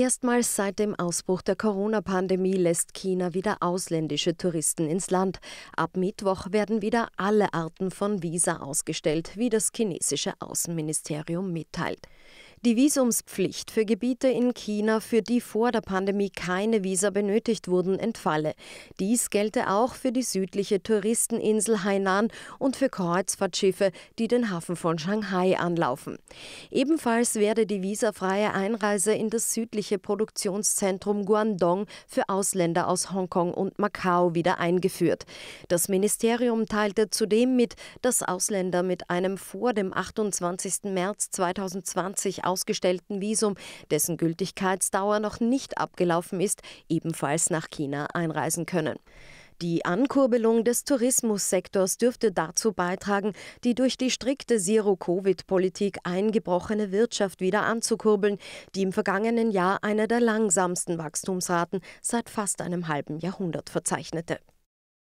Erstmals seit dem Ausbruch der Corona-Pandemie lässt China wieder ausländische Touristen ins Land. Ab Mittwoch werden wieder alle Arten von Visa ausgestellt, wie das chinesische Außenministerium mitteilt. Die Visumspflicht für Gebiete in China, für die vor der Pandemie keine Visa benötigt wurden, entfalle. Dies gelte auch für die südliche Touristeninsel Hainan und für Kreuzfahrtschiffe, die den Hafen von Shanghai anlaufen. Ebenfalls werde die visafreie Einreise in das südliche Produktionszentrum Guangdong für Ausländer aus Hongkong und Macau wieder eingeführt. Das Ministerium teilte zudem mit, dass Ausländer mit einem vor dem 28. März 2020 ausgestellten Visum, dessen Gültigkeitsdauer noch nicht abgelaufen ist, ebenfalls nach China einreisen können. Die Ankurbelung des Tourismussektors dürfte dazu beitragen, die durch die strikte Zero-Covid-Politik eingebrochene Wirtschaft wieder anzukurbeln, die im vergangenen Jahr eine der langsamsten Wachstumsraten seit fast einem halben Jahrhundert verzeichnete.